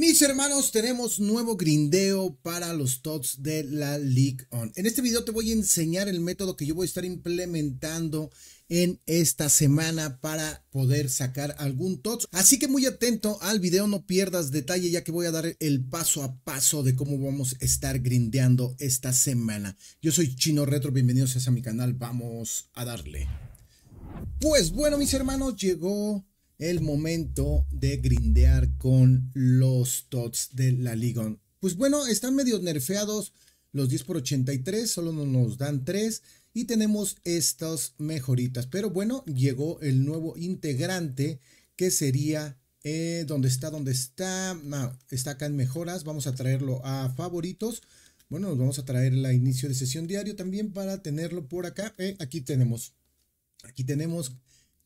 Mis hermanos, tenemos nuevo grindeo para los TOTS de la League On. En este video te voy a enseñar el método que yo voy a estar implementando en esta semana para poder sacar algún TOTS. Así que muy atento al video, no pierdas detalle ya que voy a dar el paso a paso de cómo vamos a estar grindeando esta semana. Yo soy Chino Retro, bienvenidos a mi canal, vamos a darle. Pues bueno, mis hermanos, llegó el momento de grindear con los TOTS de la liga. Pues bueno, están medio nerfeados los 10 por 83, solo nos dan 3 y tenemos estas mejoritas. Pero bueno, llegó el nuevo integrante que sería eh, donde está, donde está, está acá en mejoras. Vamos a traerlo a favoritos. Bueno, nos vamos a traer la inicio de sesión diario también para tenerlo por acá. Eh, aquí tenemos, aquí tenemos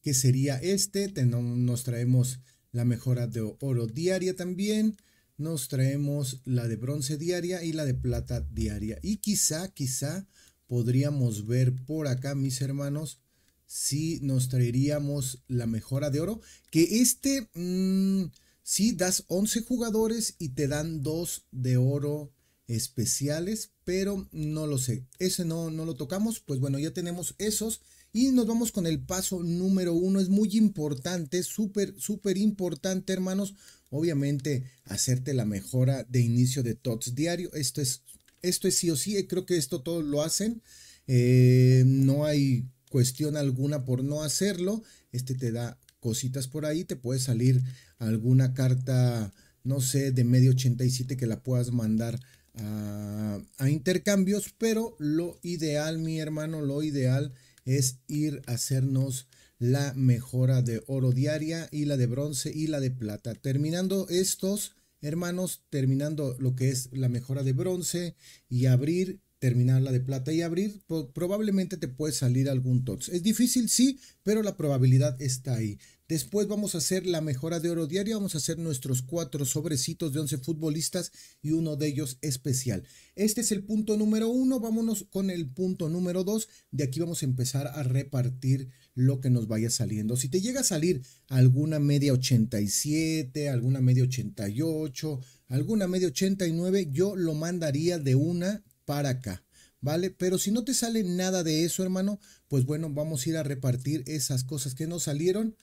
que sería este. nos traemos la mejora de oro diaria también. Nos traemos la de bronce diaria y la de plata diaria. Y quizá, quizá podríamos ver por acá, mis hermanos, si nos traeríamos la mejora de oro. Que este, si mm, sí, das 11 jugadores y te dan 2 de oro especiales, pero no lo sé. Ese no, no lo tocamos. Pues bueno, ya tenemos esos. Y nos vamos con el paso número uno. Es muy importante, súper, súper importante, hermanos. Obviamente, hacerte la mejora de inicio de TOTS diario. Esto es, esto es sí o sí. Creo que esto todos lo hacen. Eh, no hay cuestión alguna por no hacerlo. Este te da cositas por ahí. Te puede salir alguna carta, no sé, de medio 87 que la puedas mandar a, a intercambios. Pero lo ideal, mi hermano, lo ideal es ir a hacernos la mejora de oro diaria y la de bronce y la de plata. Terminando estos, hermanos, terminando lo que es la mejora de bronce y abrir, terminar la de plata y abrir, probablemente te puede salir algún tox. Es difícil, sí, pero la probabilidad está ahí. Después vamos a hacer la mejora de oro diaria. Vamos a hacer nuestros cuatro sobrecitos de 11 futbolistas y uno de ellos especial. Este es el punto número uno. Vámonos con el punto número dos. De aquí vamos a empezar a repartir lo que nos vaya saliendo. Si te llega a salir alguna media 87, alguna media 88, alguna media 89, yo lo mandaría de una para acá. ¿vale? Pero si no te sale nada de eso, hermano, pues bueno, vamos a ir a repartir esas cosas que nos salieron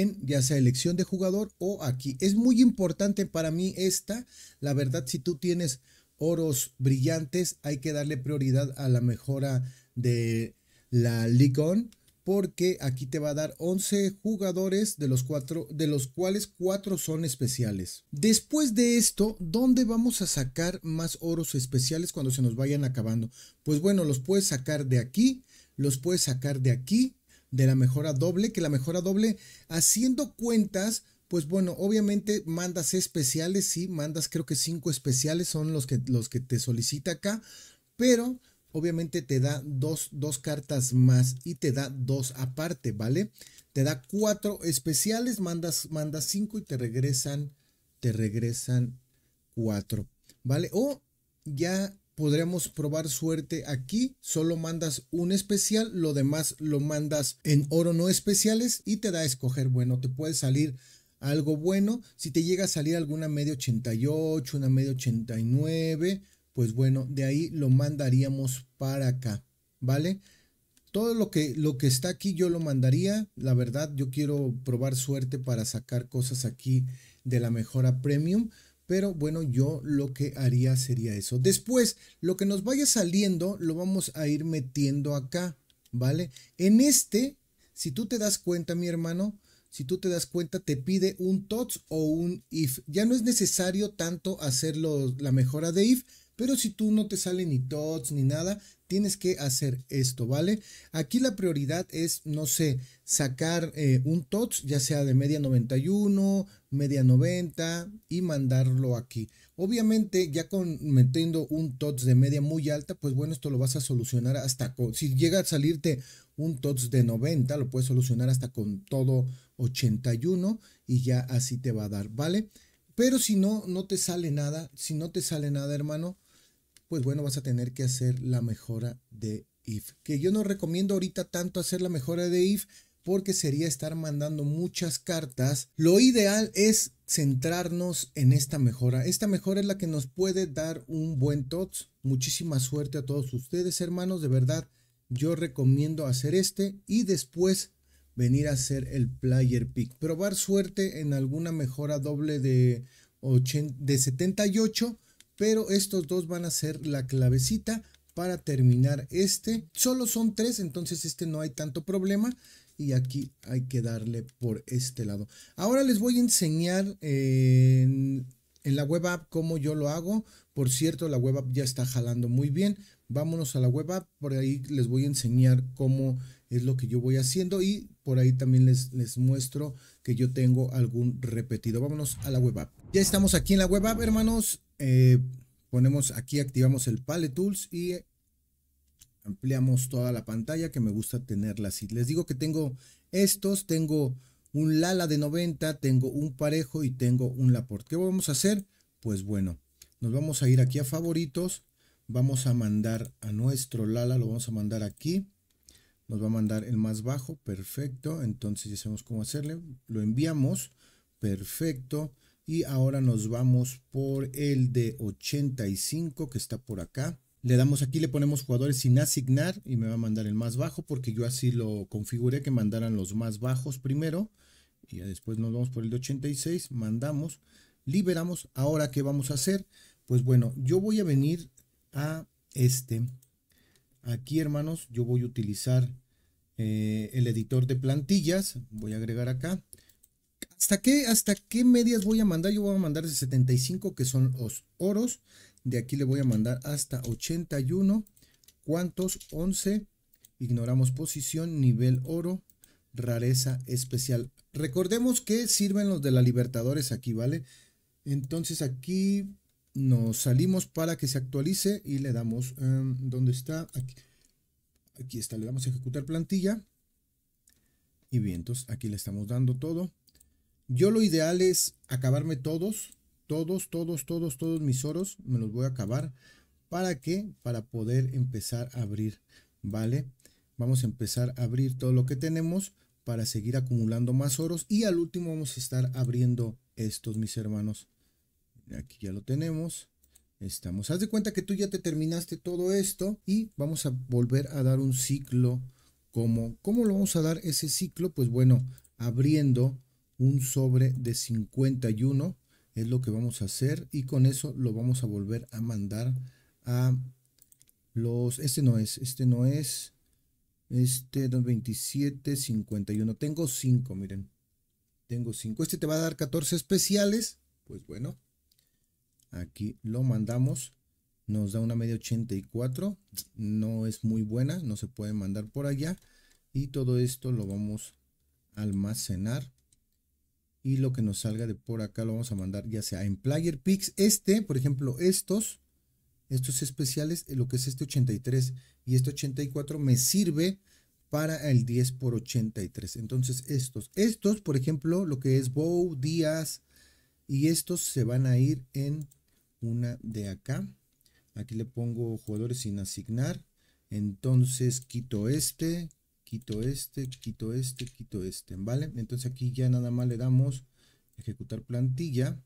en ya sea elección de jugador o aquí. Es muy importante para mí esta. La verdad, si tú tienes oros brillantes, hay que darle prioridad a la mejora de la League porque aquí te va a dar 11 jugadores de los, cuatro, de los cuales 4 son especiales. Después de esto, ¿dónde vamos a sacar más oros especiales cuando se nos vayan acabando? Pues bueno, los puedes sacar de aquí, los puedes sacar de aquí de la mejora doble, que la mejora doble, haciendo cuentas, pues bueno, obviamente mandas especiales, sí, mandas creo que cinco especiales son los que, los que te solicita acá, pero obviamente te da dos, dos cartas más y te da dos aparte, ¿vale? Te da cuatro especiales, mandas, mandas cinco y te regresan, te regresan cuatro, ¿vale? O ya podremos probar suerte aquí. Solo mandas un especial, lo demás lo mandas en oro no especiales y te da a escoger. Bueno, te puede salir algo bueno. Si te llega a salir alguna media 88, una media 89, pues bueno, de ahí lo mandaríamos para acá, ¿vale? Todo lo que, lo que está aquí yo lo mandaría. La verdad, yo quiero probar suerte para sacar cosas aquí de la mejora premium pero bueno, yo lo que haría sería eso. Después, lo que nos vaya saliendo lo vamos a ir metiendo acá, ¿vale? En este, si tú te das cuenta, mi hermano, si tú te das cuenta, te pide un TOTS o un IF. Ya no es necesario tanto hacer la mejora de IF, pero si tú no te sale ni tots ni nada, tienes que hacer esto, ¿vale? Aquí la prioridad es, no sé, sacar eh, un tots, ya sea de media 91, media 90 y mandarlo aquí. Obviamente, ya con metiendo un tots de media muy alta, pues bueno, esto lo vas a solucionar hasta con, si llega a salirte un tots de 90, lo puedes solucionar hasta con todo 81 y ya así te va a dar, ¿vale? Pero si no, no te sale nada, si no te sale nada, hermano, pues bueno, vas a tener que hacer la mejora de if. Que yo no recomiendo ahorita tanto hacer la mejora de if porque sería estar mandando muchas cartas. Lo ideal es centrarnos en esta mejora. Esta mejora es la que nos puede dar un buen TOTS. Muchísima suerte a todos ustedes, hermanos. De verdad, yo recomiendo hacer este y después venir a hacer el player pick. Probar suerte en alguna mejora doble de, de 78 pero estos dos van a ser la clavecita para terminar este. Solo son tres, entonces este no hay tanto problema. Y aquí hay que darle por este lado. Ahora les voy a enseñar en, la web app cómo yo lo hago. Por cierto, la web app ya está jalando muy bien. Vámonos a la web app. Por ahí les voy a enseñar cómo es lo que yo voy haciendo. Y por ahí también les, les muestro que yo tengo algún repetido. Vámonos a la web app. Ya estamos aquí en la web app, hermanos eh, ponemos aquí, activamos el Palette Tools y ampliamos toda la pantalla que me gusta tenerla así. Les digo que tengo estos, tengo un Lala de 90, tengo un Parejo y tengo un Laporte. ¿Qué vamos a hacer? Pues bueno, nos vamos a ir aquí a favoritos, vamos a mandar a nuestro Lala, lo vamos a mandar aquí. Nos va a mandar el más bajo, perfecto. Entonces ya sabemos cómo hacerle. Lo enviamos, perfecto. Y ahora nos vamos por el de 85 que está por acá. Le damos aquí, le ponemos jugadores sin asignar y me va a mandar el más bajo porque yo así lo configuré que mandaran los más bajos primero. Y después nos vamos por el de 86, mandamos, liberamos. Ahora, ¿qué vamos a hacer? Pues bueno, yo voy a venir a este. Aquí, hermanos, yo voy a utilizar eh, el editor de plantillas. Voy a agregar acá ¿Hasta qué, ¿Hasta qué medias voy a mandar? Yo voy a mandar desde 75, que son los oros. De aquí le voy a mandar hasta 81. ¿Cuántos? 11. Ignoramos posición, nivel oro, rareza especial. Recordemos que sirven los de la Libertadores aquí, ¿vale? Entonces aquí nos salimos para que se actualice y le damos... Em, ¿Dónde está? Aquí, aquí está, le damos a ejecutar plantilla. Y bien, entonces aquí le estamos dando todo. Yo lo ideal es acabarme todos, todos, todos, todos, todos mis oros, me los voy a acabar. ¿Para qué? Para poder empezar a abrir, ¿vale? Vamos a empezar a abrir todo lo que tenemos para seguir acumulando más oros y al último vamos a estar abriendo estos, mis hermanos. Aquí ya lo tenemos. Estamos. Haz de cuenta que tú ya te terminaste todo esto y vamos a volver a dar un ciclo. como ¿Cómo lo vamos a dar ese ciclo? Pues bueno, abriendo un sobre de 51 es lo que vamos a hacer y con eso lo vamos a volver a mandar a los este no es este no es este 27 51 tengo 5 miren tengo 5 este te va a dar 14 especiales pues bueno aquí lo mandamos nos da una media 84 no es muy buena no se puede mandar por allá y todo esto lo vamos a almacenar y lo que nos salga de por acá lo vamos a mandar ya sea en Player Picks. Este, por ejemplo, estos, estos especiales, eh, lo que es este 83 y este 84 me sirve para el 10 por 83. Entonces estos, estos, por ejemplo, lo que es Bow, Díaz y estos se van a ir en una de acá. Aquí le pongo jugadores sin asignar. Entonces quito este, quito este, quito este, quito este, ¿vale? Entonces aquí ya nada más le damos ejecutar plantilla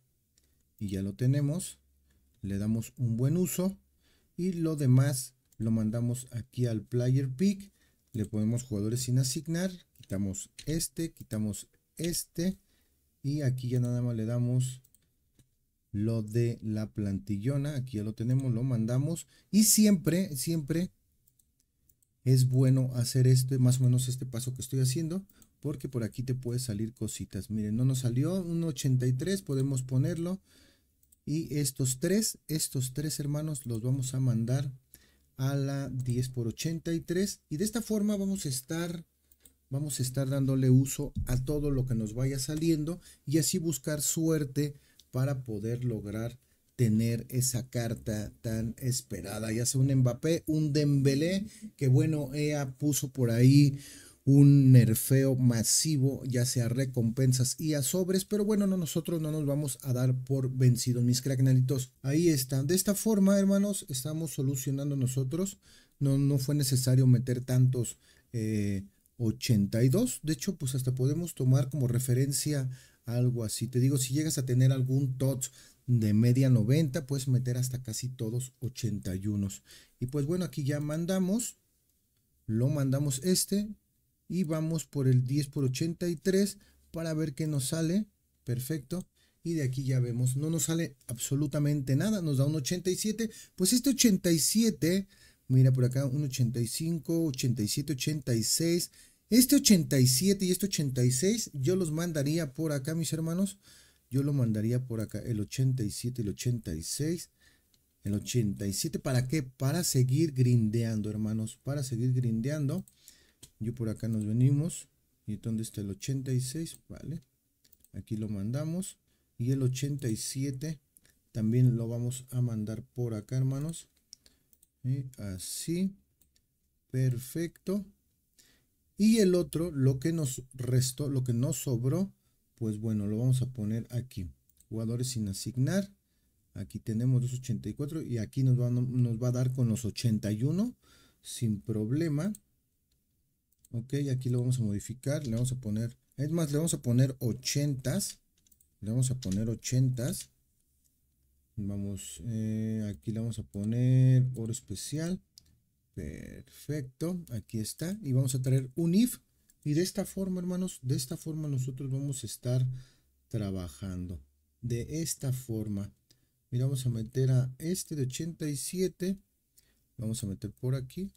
y ya lo tenemos. Le damos un buen uso y lo demás lo mandamos aquí al player pick. Le ponemos jugadores sin asignar, quitamos este, quitamos este y aquí ya nada más le damos lo de la plantillona. Aquí ya lo tenemos, lo mandamos y siempre, siempre es bueno hacer este, más o menos este paso que estoy haciendo, porque por aquí te puede salir cositas. Miren, no nos salió un 83, podemos ponerlo. Y estos tres, estos tres hermanos los vamos a mandar a la 10 por 83 y de esta forma vamos a estar vamos a estar dándole uso a todo lo que nos vaya saliendo y así buscar suerte para poder lograr tener esa carta tan esperada, ya sea un Mbappé, un Dembélé, que bueno, EA puso por ahí un nerfeo masivo, ya sea recompensas y a sobres, pero bueno, no, nosotros no nos vamos a dar por vencidos, mis cracknalitos. Ahí está. De esta forma, hermanos, estamos solucionando nosotros. No, no fue necesario meter tantos 82. Eh, De hecho, pues hasta podemos tomar como referencia algo así. Te digo, si llegas a tener algún TOTS de media 90, puedes meter hasta casi todos 81. Y pues bueno, aquí ya mandamos, lo mandamos este y vamos por el 10 por 83 para ver qué nos sale. Perfecto. Y de aquí ya vemos, no nos sale absolutamente nada, nos da un 87. Pues este 87, mira por acá, un 85, 87, 86. Este 87 y este 86 yo los mandaría por acá, mis hermanos, yo lo mandaría por acá, el 87, el 86, el 87. ¿Para qué? Para seguir grindeando, hermanos, para seguir grindeando. Yo por acá nos venimos. ¿Y dónde está el 86? Vale. Aquí lo mandamos. Y el 87 también lo vamos a mandar por acá, hermanos. Y Así. Perfecto. Y el otro, lo que nos restó, lo que nos sobró, pues bueno, lo vamos a poner aquí. Jugadores sin asignar. Aquí tenemos los 84 y aquí nos va, nos va a dar con los 81 sin problema. Ok, aquí lo vamos a modificar. Le vamos a poner, es más, le vamos a poner 80. Le vamos a poner 80. Vamos, eh, aquí le vamos a poner oro especial. Perfecto, aquí está. Y vamos a traer un if y de esta forma, hermanos, de esta forma nosotros vamos a estar trabajando. De esta forma. Mira, vamos a meter a este de 87. Vamos a meter por aquí.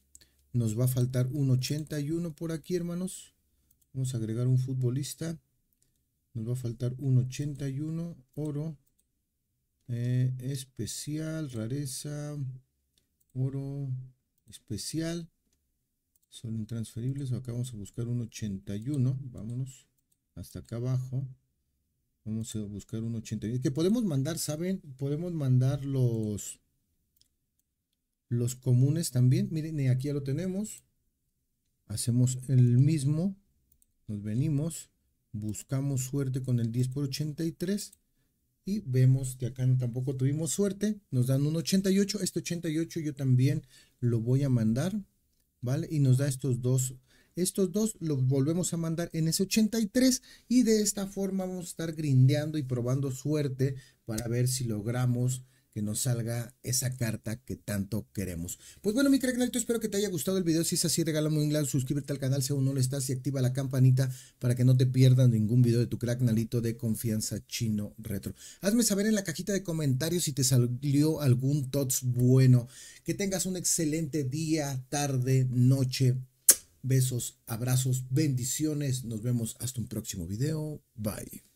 Nos va a faltar un 81 por aquí, hermanos. Vamos a agregar un futbolista. Nos va a faltar un 81. Oro. Eh, especial. Rareza. Oro. Especial son intransferibles. Acá vamos a buscar un 81. Vámonos hasta acá abajo. Vamos a buscar un 81. Que podemos mandar, ¿saben? Podemos mandar los, comunes también. Miren, aquí ya lo tenemos. Hacemos el mismo. Nos venimos. Buscamos suerte con el 10 por 83. Y vemos que acá tampoco tuvimos suerte. Nos dan un 88. Este 88 yo también lo voy a mandar. Y nos da estos dos. Estos dos los volvemos a mandar en ese 83 y de esta forma vamos a estar grindeando y probando suerte para ver si logramos que nos salga esa carta que tanto queremos. Pues bueno, mi cracknalito, espero que te haya gustado el video. Si es así, regálame un like, suscríbete al canal si aún no lo estás y activa la campanita para que no te pierdas ningún video de tu cracknalito de confianza chino retro. Hazme saber en la cajita de comentarios si te salió algún tots bueno. Que tengas un excelente día, tarde, noche. Besos, abrazos, bendiciones. Nos vemos hasta un próximo video. Bye.